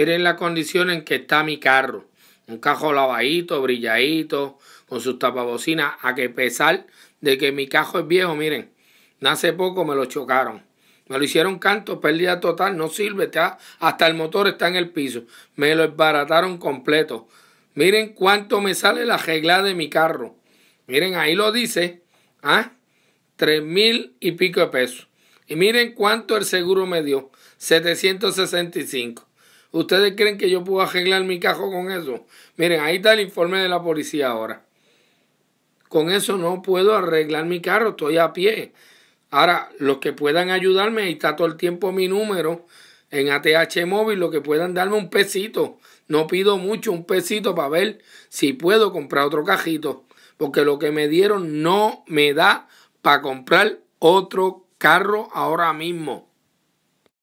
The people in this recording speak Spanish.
Miren la condición en que está mi carro. Un cajo lavadito, brilladito, con sus tapabocinas. A que pesar de que mi carro es viejo, miren, hace poco me lo chocaron. Me lo hicieron canto, pérdida total, no sirve, hasta el motor está en el piso. Me lo esbarataron completo. Miren cuánto me sale la regla de mi carro. Miren, ahí lo dice, ¿ah? Tres mil y pico de pesos. Y miren cuánto el seguro me dio, 765. ¿Ustedes creen que yo puedo arreglar mi carro con eso? Miren, ahí está el informe de la policía ahora. Con eso no puedo arreglar mi carro, estoy a pie. Ahora, los que puedan ayudarme, ahí está todo el tiempo mi número en ATH móvil, lo que puedan darme un pesito. No pido mucho, un pesito para ver si puedo comprar otro cajito. Porque lo que me dieron no me da para comprar otro carro ahora mismo.